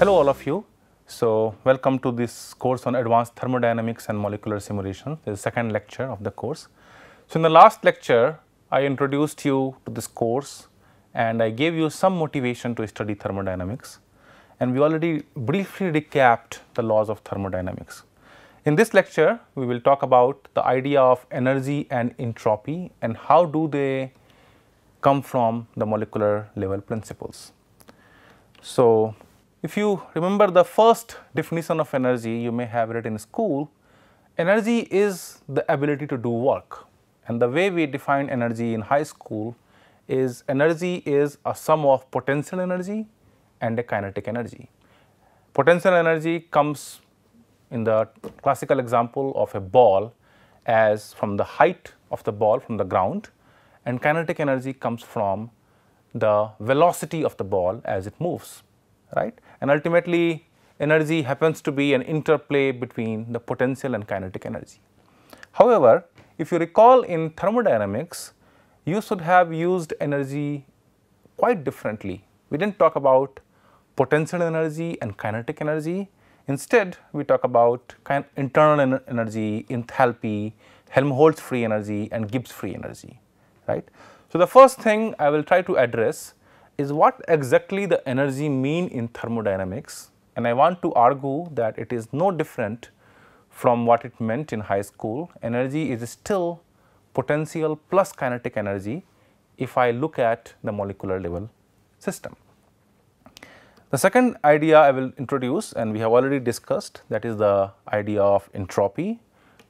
Hello all of you. So, welcome to this course on advanced thermodynamics and molecular simulation, the second lecture of the course. So, in the last lecture, I introduced you to this course and I gave you some motivation to study thermodynamics and we already briefly recapped the laws of thermodynamics. In this lecture, we will talk about the idea of energy and entropy and how do they come from the molecular level principles. So, if you remember the first definition of energy you may have read in school, energy is the ability to do work and the way we define energy in high school is energy is a sum of potential energy and a kinetic energy. Potential energy comes in the classical example of a ball as from the height of the ball from the ground and kinetic energy comes from the velocity of the ball as it moves, right and ultimately energy happens to be an interplay between the potential and kinetic energy. However, if you recall in thermodynamics, you should have used energy quite differently. We did not talk about potential energy and kinetic energy. Instead, we talk about internal en energy, enthalpy, Helmholtz free energy and Gibbs free energy, right. So, the first thing I will try to address is what exactly the energy mean in thermodynamics and I want to argue that it is no different from what it meant in high school. Energy is still potential plus kinetic energy if I look at the molecular level system. The second idea I will introduce and we have already discussed that is the idea of entropy,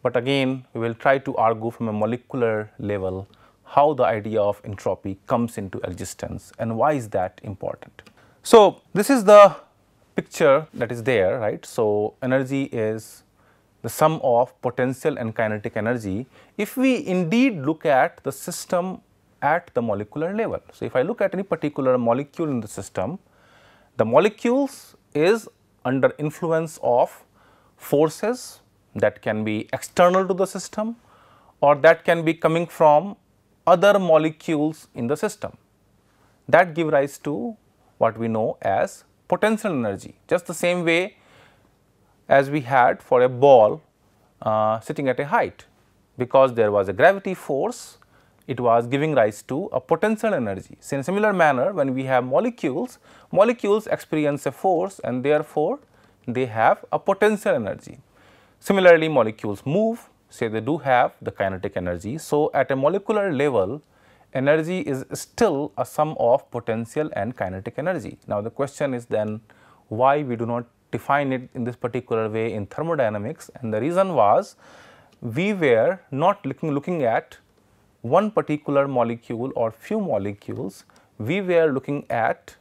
but again we will try to argue from a molecular level how the idea of entropy comes into existence and why is that important. So, this is the picture that is there, right. So, energy is the sum of potential and kinetic energy if we indeed look at the system at the molecular level. So, if I look at any particular molecule in the system, the molecules is under influence of forces that can be external to the system or that can be coming from other molecules in the system that give rise to what we know as potential energy just the same way as we had for a ball uh, sitting at a height because there was a gravity force it was giving rise to a potential energy. So, in similar manner when we have molecules, molecules experience a force and therefore, they have a potential energy. Similarly, molecules move say they do have the kinetic energy. So, at a molecular level, energy is still a sum of potential and kinetic energy. Now, the question is then why we do not define it in this particular way in thermodynamics and the reason was we were not looking, looking at one particular molecule or few molecules, we were looking at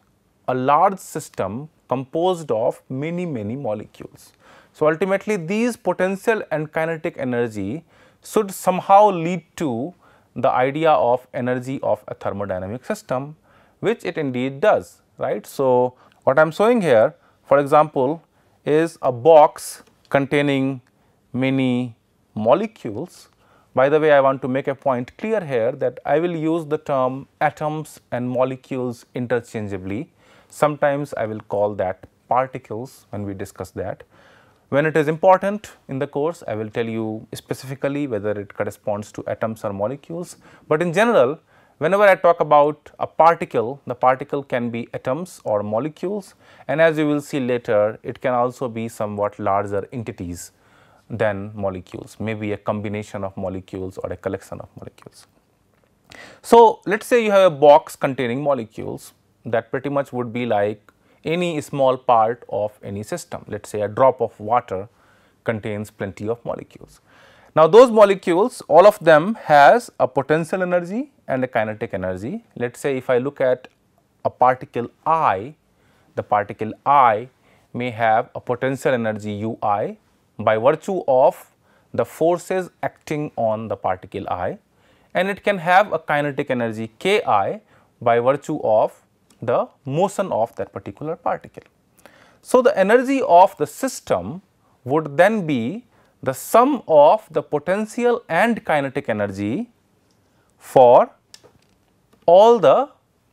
a large system composed of many, many molecules. So, ultimately these potential and kinetic energy should somehow lead to the idea of energy of a thermodynamic system which it indeed does right. So, what I am showing here for example is a box containing many molecules. By the way I want to make a point clear here that I will use the term atoms and molecules interchangeably. Sometimes I will call that particles when we discuss that. When it is important in the course, I will tell you specifically whether it corresponds to atoms or molecules, but in general, whenever I talk about a particle, the particle can be atoms or molecules and as you will see later, it can also be somewhat larger entities than molecules, maybe a combination of molecules or a collection of molecules. So, let us say you have a box containing molecules that pretty much would be like any small part of any system. Let us say a drop of water contains plenty of molecules. Now, those molecules all of them has a potential energy and a kinetic energy. Let us say if I look at a particle i, the particle i may have a potential energy u i by virtue of the forces acting on the particle i and it can have a kinetic energy k i by virtue of the motion of that particular particle. So, the energy of the system would then be the sum of the potential and kinetic energy for all the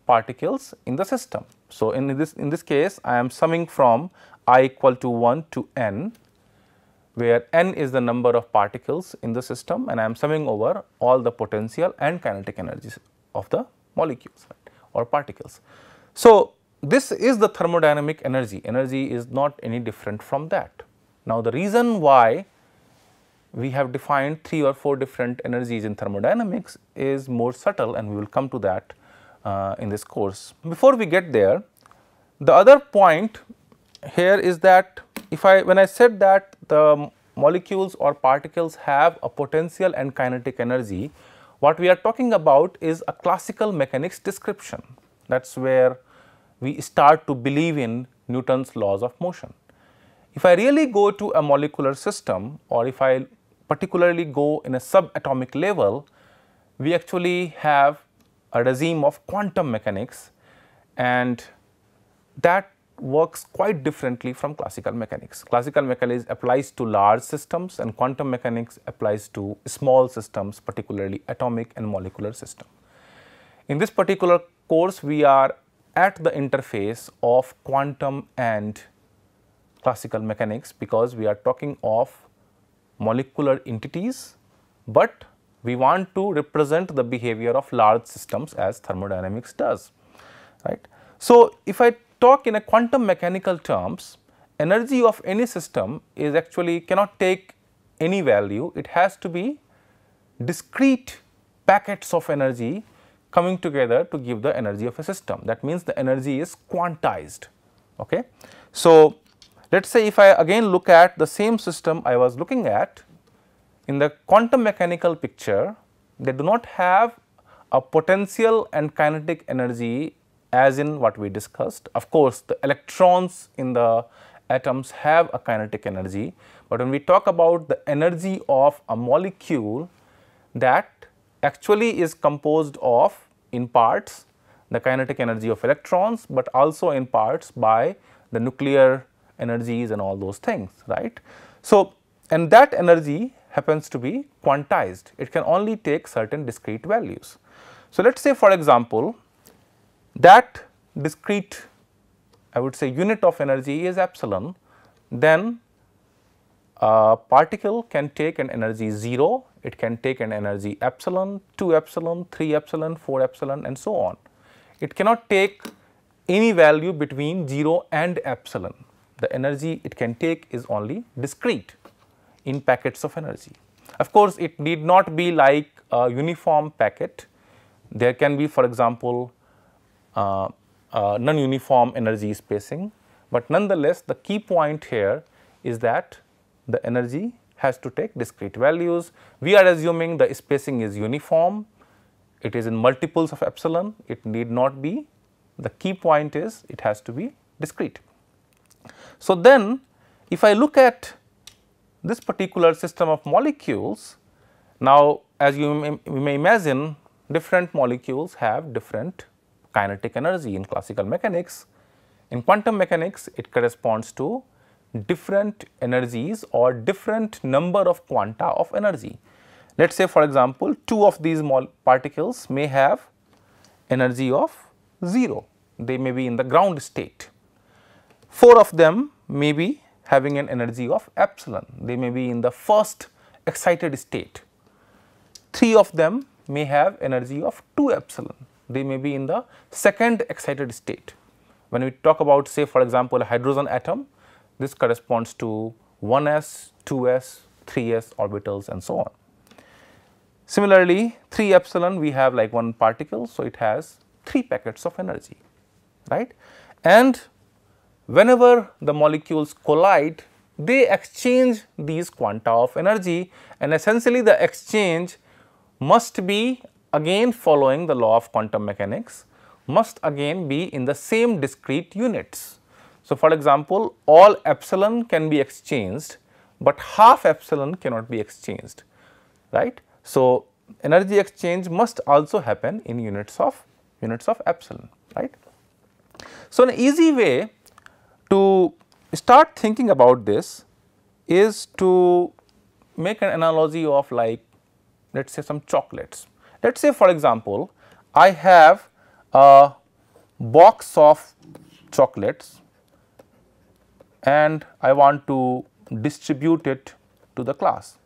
particles in the system. So, in this in this case I am summing from i equal to 1 to n where n is the number of particles in the system and I am summing over all the potential and kinetic energies of the molecules right, or particles. So, this is the thermodynamic energy, energy is not any different from that. Now, the reason why we have defined 3 or 4 different energies in thermodynamics is more subtle and we will come to that uh, in this course. Before we get there, the other point here is that if I when I said that the molecules or particles have a potential and kinetic energy, what we are talking about is a classical mechanics description. That is where we start to believe in Newton's laws of motion. If I really go to a molecular system or if I particularly go in a subatomic level, we actually have a regime of quantum mechanics and that works quite differently from classical mechanics. Classical mechanics applies to large systems and quantum mechanics applies to small systems particularly atomic and molecular system. In this particular course we are at the interface of quantum and classical mechanics because we are talking of molecular entities, but we want to represent the behavior of large systems as thermodynamics does. Right? So, if I talk in a quantum mechanical terms, energy of any system is actually cannot take any value, it has to be discrete packets of energy coming together to give the energy of a system. That means the energy is quantized. Okay. So, let us say if I again look at the same system I was looking at in the quantum mechanical picture, they do not have a potential and kinetic energy as in what we discussed. Of course, the electrons in the atoms have a kinetic energy, but when we talk about the energy of a molecule that actually is composed of in parts the kinetic energy of electrons, but also in parts by the nuclear energies and all those things, right. So, and that energy happens to be quantized, it can only take certain discrete values. So, let us say for example, that discrete I would say unit of energy is epsilon, then a particle can take an energy 0, it can take an energy epsilon, 2 epsilon, 3 epsilon, 4 epsilon and so on. It cannot take any value between 0 and epsilon. The energy it can take is only discrete in packets of energy. Of course, it need not be like a uniform packet. There can be for example, uh, uh, non-uniform energy spacing, but nonetheless the key point here is that the energy has to take discrete values. We are assuming the spacing is uniform, it is in multiples of epsilon, it need not be. The key point is it has to be discrete. So, then if I look at this particular system of molecules, now as you may, may imagine different molecules have different kinetic energy in classical mechanics. In quantum mechanics, it corresponds to different energies or different number of quanta of energy. Let us say for example, two of these particles may have energy of 0, they may be in the ground state. Four of them may be having an energy of epsilon, they may be in the first excited state. Three of them may have energy of 2 epsilon, they may be in the second excited state. When we talk about say for example, a hydrogen atom, this corresponds to 1s, 2s, 3s orbitals and so on. Similarly, 3 epsilon we have like one particle, so it has 3 packets of energy, right. And whenever the molecules collide, they exchange these quanta of energy and essentially the exchange must be again following the law of quantum mechanics, must again be in the same discrete units. So, for example, all epsilon can be exchanged, but half epsilon cannot be exchanged, right. So, energy exchange must also happen in units of units of epsilon, right. So, an easy way to start thinking about this is to make an analogy of like let us say some chocolates. Let us say for example, I have a box of chocolates and I want to distribute it to the class.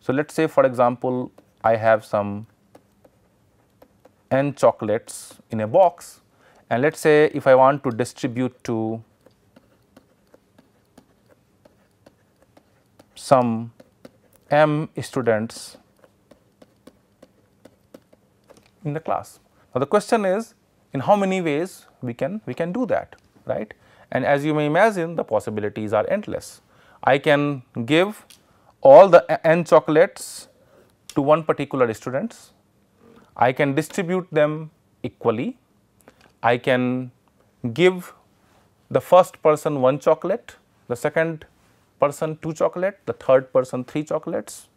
So, let us say for example, I have some n chocolates in a box and let us say if I want to distribute to some m students in the class. Now, the question is in how many ways we can we can do that right. And as you may imagine, the possibilities are endless. I can give all the n chocolates to one particular students. I can distribute them equally. I can give the first person one chocolate, the second person two chocolate, the third person three chocolates,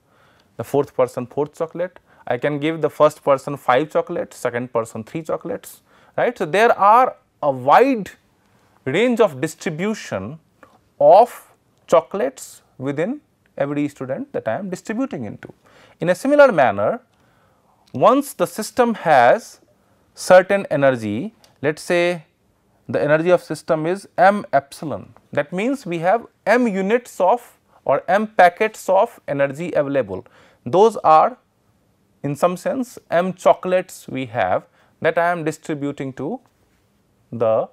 the fourth person fourth chocolate. I can give the first person five chocolates, second person three chocolates, right. So, there are a wide range of distribution of chocolates within every student that I am distributing into. In a similar manner, once the system has certain energy, let us say the energy of system is m epsilon. That means, we have m units of or m packets of energy available. Those are in some sense m chocolates we have that I am distributing to the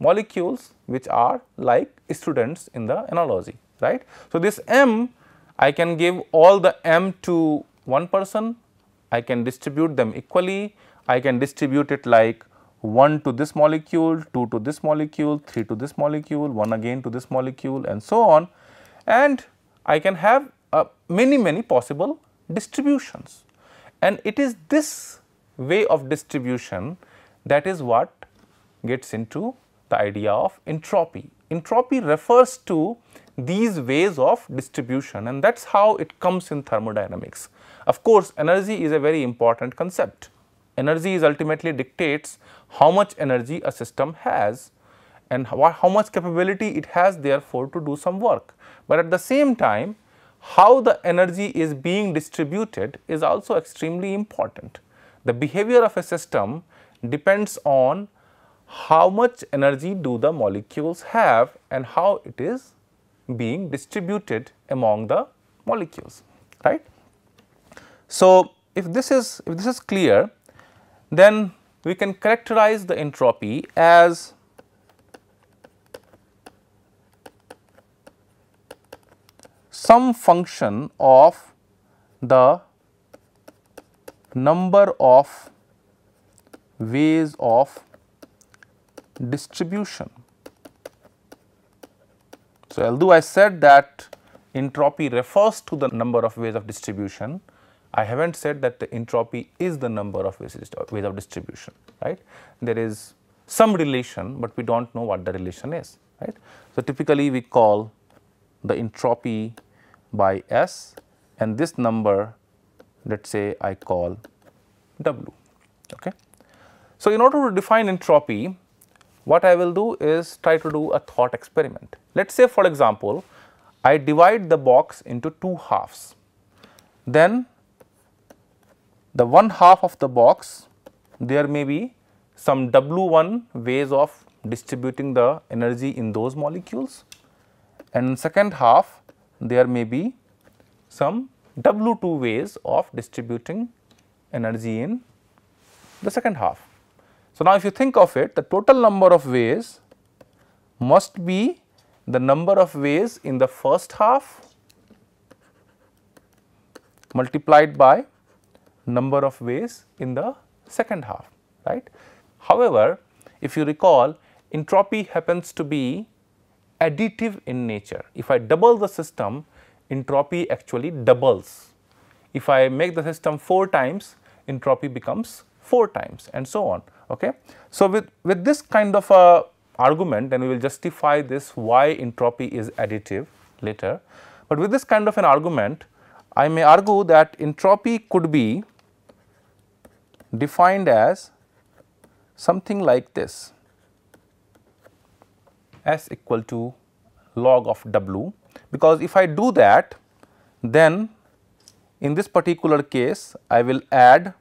molecules which are like students in the analogy, right. So, this m I can give all the m to one person, I can distribute them equally, I can distribute it like 1 to this molecule, 2 to this molecule, 3 to this molecule, 1 again to this molecule and so on and I can have uh, many many possible distributions and it is this way of distribution that is what gets into the idea of entropy. Entropy refers to these ways of distribution and that is how it comes in thermodynamics. Of course, energy is a very important concept. Energy is ultimately dictates how much energy a system has and how, much capability it has therefore to do some work. But at the same time, how the energy is being distributed is also extremely important. The behavior of a system depends on how much energy do the molecules have and how it is being distributed among the molecules right. So, if this is if this is clear then we can characterize the entropy as some function of the number of ways of distribution. So, although I said that entropy refers to the number of ways of distribution, I have not said that the entropy is the number of ways, of distribution, right. There is some relation, but we do not know what the relation is, right. So, typically we call the entropy by S and this number let us say I call W. Okay. So, in order to define entropy, what I will do is try to do a thought experiment. Let us say for example, I divide the box into two halves, then the one half of the box there may be some W1 ways of distributing the energy in those molecules and second half there may be some W2 ways of distributing energy in the second half. So, now if you think of it the total number of ways must be the number of ways in the first half multiplied by number of ways in the second half right. However, if you recall entropy happens to be additive in nature. If I double the system entropy actually doubles. If I make the system 4 times entropy becomes 4 times and so on. Okay. So, with, with this kind of a uh, argument and we will justify this why entropy is additive later. But with this kind of an argument I may argue that entropy could be defined as something like this S equal to log of W because if I do that then in this particular case I will add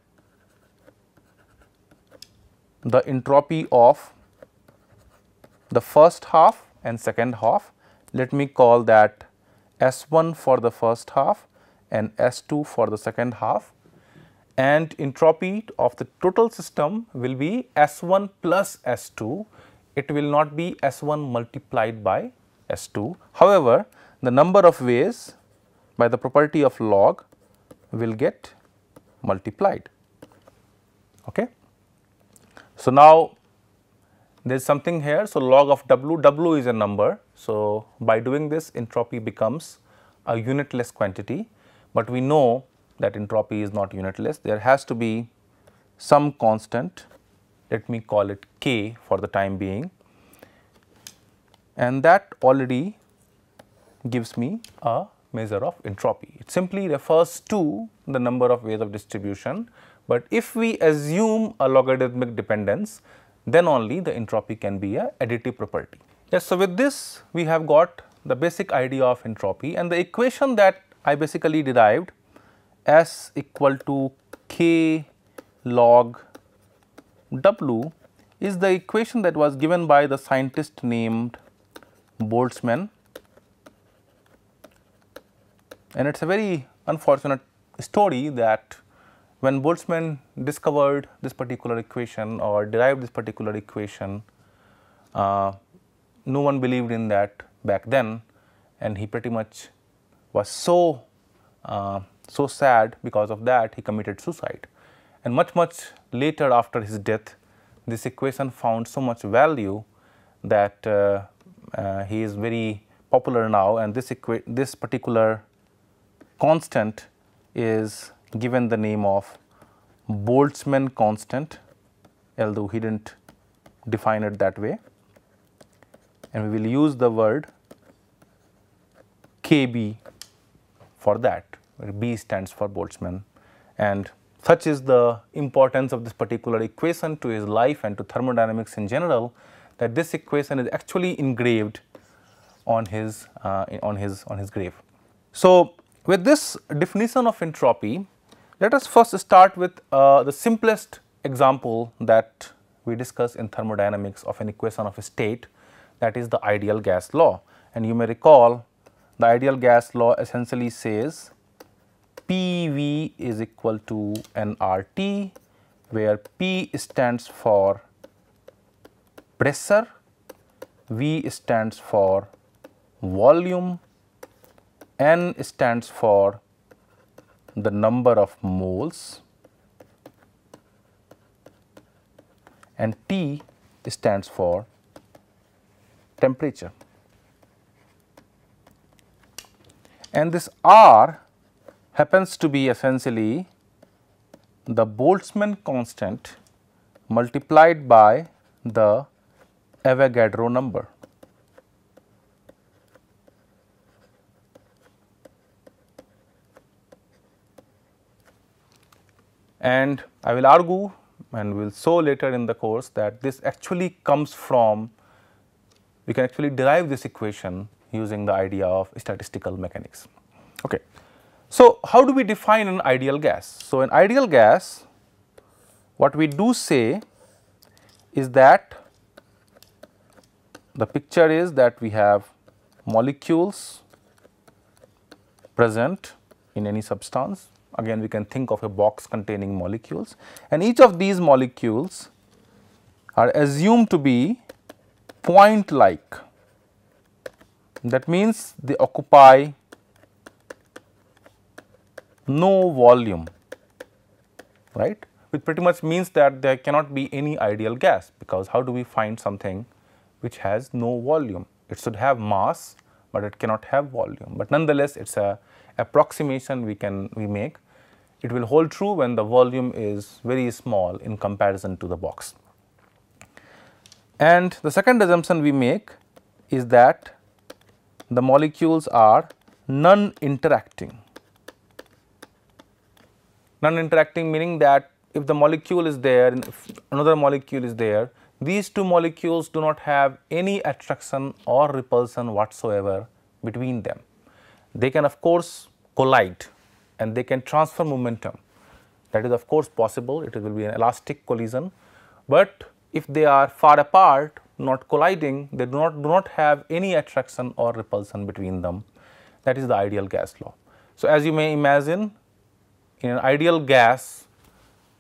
the entropy of the first half and second half. Let me call that S1 for the first half and S2 for the second half and entropy of the total system will be S1 plus S2. It will not be S1 multiplied by S2. However, the number of ways by the property of log will get multiplied. Okay. So, now there is something here. So, log of W, W is a number. So, by doing this entropy becomes a unitless quantity, but we know that entropy is not unitless. There has to be some constant, let me call it K for the time being and that already gives me a measure of entropy. It simply refers to the number of ways of distribution but if we assume a logarithmic dependence, then only the entropy can be a additive property. Yes, so with this we have got the basic idea of entropy and the equation that I basically derived S equal to K log W is the equation that was given by the scientist named Boltzmann and it is a very unfortunate story that when Boltzmann discovered this particular equation or derived this particular equation, uh, no one believed in that back then and he pretty much was so uh, so sad because of that he committed suicide and much much later after his death this equation found so much value that uh, uh, he is very popular now and this this particular constant is given the name of Boltzmann constant although he did not define it that way and we will use the word KB for that where B stands for Boltzmann and such is the importance of this particular equation to his life and to thermodynamics in general that this equation is actually engraved on his uh, on his on his grave. So, with this definition of entropy let us first start with uh, the simplest example that we discuss in thermodynamics of an equation of state that is the ideal gas law. And you may recall the ideal gas law essentially says PV is equal to nRT where P stands for pressure, V stands for volume, N stands for the number of moles and T stands for temperature. And this R happens to be essentially the Boltzmann constant multiplied by the Avogadro number. And I will argue and we will show later in the course that this actually comes from, we can actually derive this equation using the idea of statistical mechanics. Okay. So, how do we define an ideal gas? So, an ideal gas, what we do say is that the picture is that we have molecules present in any substance again we can think of a box containing molecules and each of these molecules are assumed to be point like that means they occupy no volume right which pretty much means that there cannot be any ideal gas because how do we find something which has no volume it should have mass but it cannot have volume but nonetheless it's a approximation we can we make, it will hold true when the volume is very small in comparison to the box. And the second assumption we make is that the molecules are non-interacting. Non-interacting meaning that if the molecule is there another molecule is there, these two molecules do not have any attraction or repulsion whatsoever between them they can of course collide and they can transfer momentum. That is of course possible, it will be an elastic collision, but if they are far apart not colliding, they do not, do not have any attraction or repulsion between them. That is the ideal gas law. So, as you may imagine in an ideal gas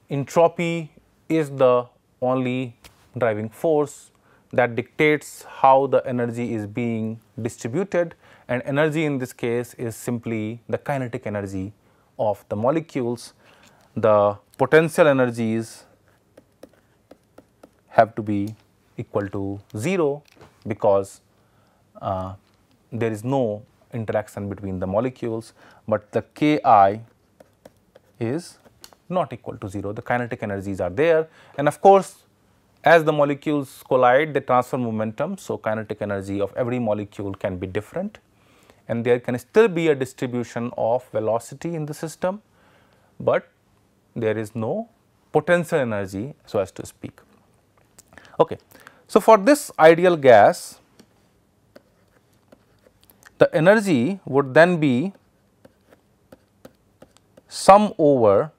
entropy is the only driving force that dictates how the energy is being distributed and energy in this case is simply the kinetic energy of the molecules. The potential energies have to be equal to 0 because uh, there is no interaction between the molecules, but the Ki is not equal to 0. The kinetic energies are there and of course, as the molecules collide they transfer momentum. So, kinetic energy of every molecule can be different and there can still be a distribution of velocity in the system, but there is no potential energy so as to speak. Okay. So, for this ideal gas, the energy would then be sum over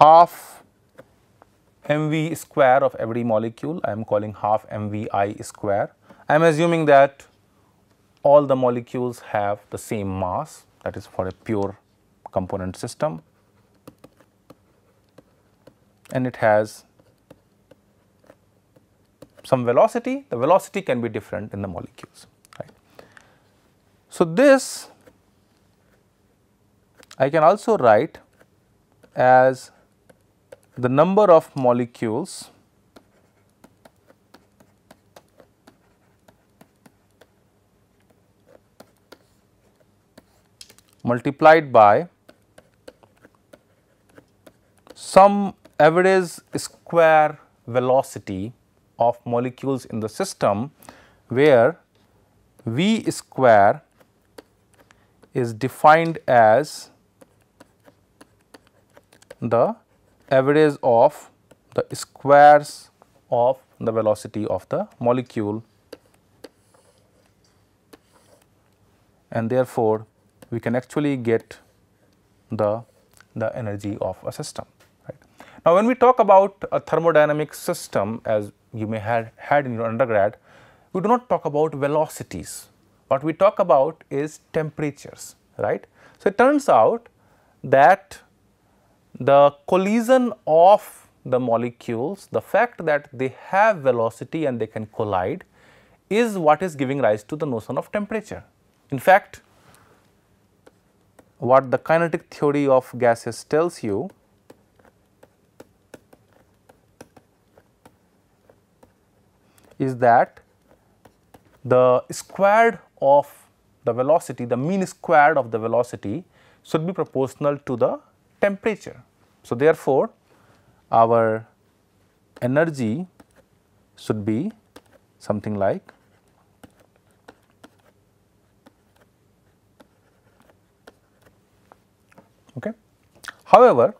half mv square of every molecule, I am calling half mvi square. I am assuming that all the molecules have the same mass that is for a pure component system and it has some velocity, the velocity can be different in the molecules. Right. So, this I can also write as the number of molecules multiplied by some average square velocity of molecules in the system where V square is defined as the average of the squares of the velocity of the molecule and therefore, we can actually get the, the energy of a system. Right. Now, when we talk about a thermodynamic system as you may have had in your undergrad, we do not talk about velocities. What we talk about is temperatures, right. So, it turns out that the collision of the molecules, the fact that they have velocity and they can collide is what is giving rise to the notion of temperature. In fact, what the kinetic theory of gases tells you is that the squared of the velocity, the mean squared of the velocity should be proportional to the temperature. So, therefore, our energy should be something like okay. However,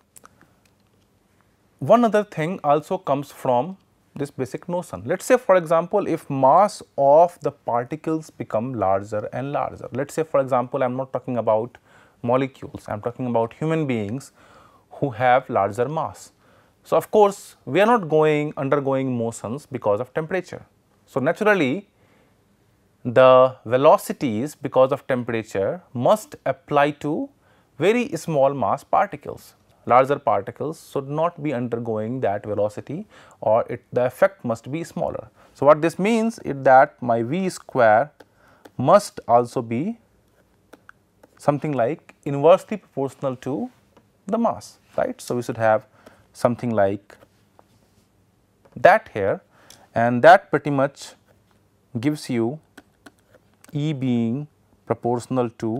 one other thing also comes from this basic notion. Let us say for example, if mass of the particles become larger and larger, let us say for example, I am not talking about molecules, I am talking about human beings who have larger mass. So, of course, we are not going undergoing motions because of temperature. So, naturally the velocities because of temperature must apply to very small mass particles. Larger particles should not be undergoing that velocity or it, the effect must be smaller. So, what this means is that my v square must also be something like inversely proportional to the mass, right. So, we should have something like that here and that pretty much gives you E being proportional to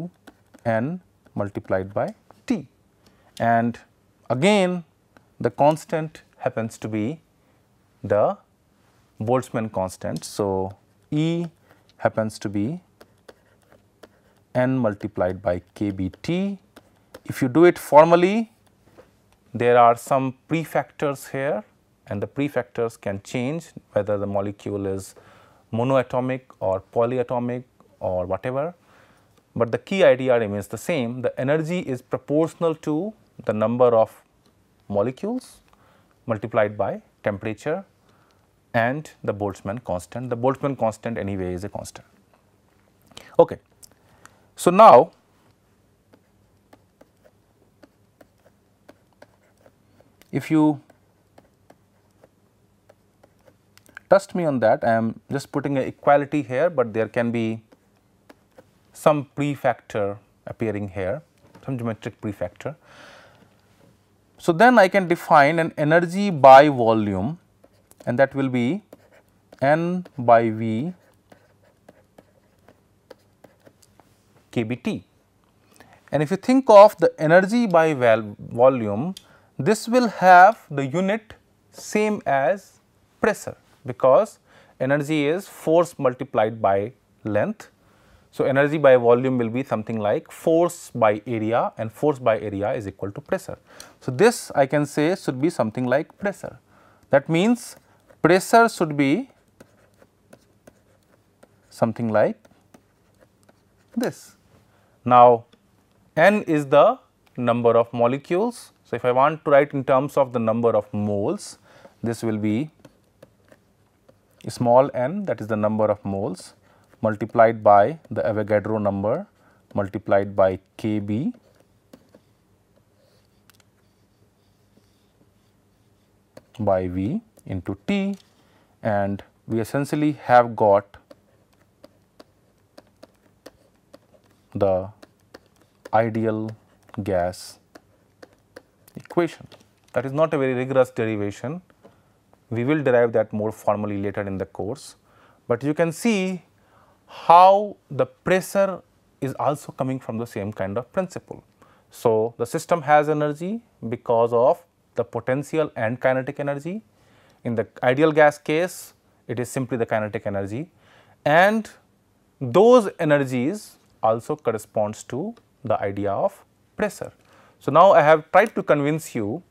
N multiplied by T. And again the constant happens to be the Boltzmann constant. So, E happens to be n multiplied by kbt. If you do it formally, there are some prefactors here and the prefactors can change whether the molecule is monoatomic or polyatomic or whatever. But the key idea remains the same, the energy is proportional to the number of molecules multiplied by temperature and the Boltzmann constant. The Boltzmann constant anyway is a constant. Okay. So, now if you trust me on that I am just putting a equality here, but there can be some prefactor appearing here some geometric prefactor. So, then I can define an energy by volume and that will be n by V kBT. And if you think of the energy by volume, this will have the unit same as pressure because energy is force multiplied by length. So, energy by volume will be something like force by area and force by area is equal to pressure. So, this I can say should be something like pressure. That means, pressure should be something like this. Now, n is the number of molecules. So, if I want to write in terms of the number of moles, this will be small n that is the number of moles multiplied by the Avogadro number multiplied by Kb by V into T and we essentially have got the ideal gas equation. That is not a very rigorous derivation. We will derive that more formally later in the course, but you can see how the pressure is also coming from the same kind of principle. So, the system has energy because of the potential and kinetic energy. In the ideal gas case, it is simply the kinetic energy and those energies also corresponds to the idea of pressure. So, now I have tried to convince you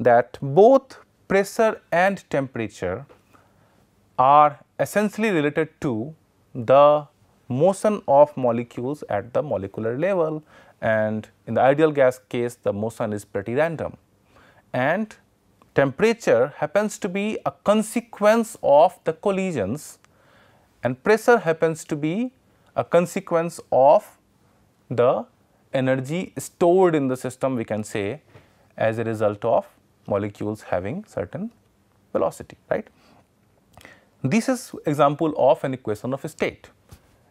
that both pressure and temperature are essentially related to the motion of molecules at the molecular level and in the ideal gas case the motion is pretty random and temperature happens to be a consequence of the collisions and pressure happens to be a consequence of the energy stored in the system we can say as a result of molecules having certain velocity, right. This is example of an equation of state.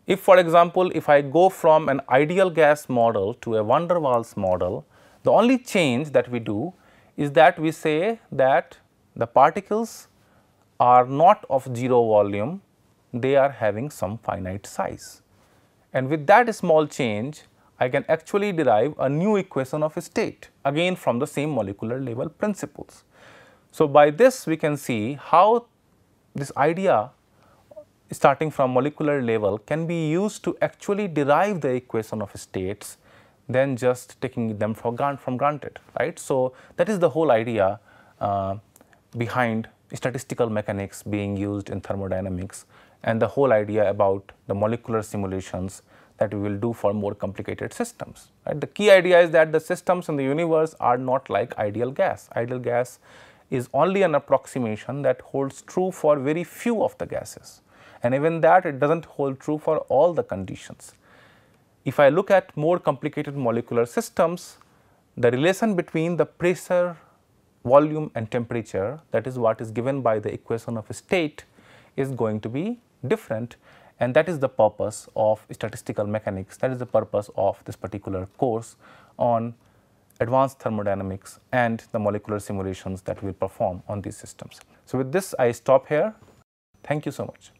If for example, if I go from an ideal gas model to a van der Waals model, the only change that we do is that we say that the particles are not of 0 volume, they are having some finite size. And with that small change, I can actually derive a new equation of state again from the same molecular level principles. So, by this we can see how this idea starting from molecular level can be used to actually derive the equation of states than just taking them for grant from granted right. So, that is the whole idea uh, behind statistical mechanics being used in thermodynamics and the whole idea about the molecular simulations that we will do for more complicated systems. Right? The key idea is that the systems in the universe are not like ideal gas. Ideal gas is only an approximation that holds true for very few of the gases and even that it does not hold true for all the conditions. If I look at more complicated molecular systems, the relation between the pressure, volume and temperature that is what is given by the equation of state is going to be different and that is the purpose of statistical mechanics, that is the purpose of this particular course on advanced thermodynamics and the molecular simulations that we perform on these systems. So with this I stop here. Thank you so much.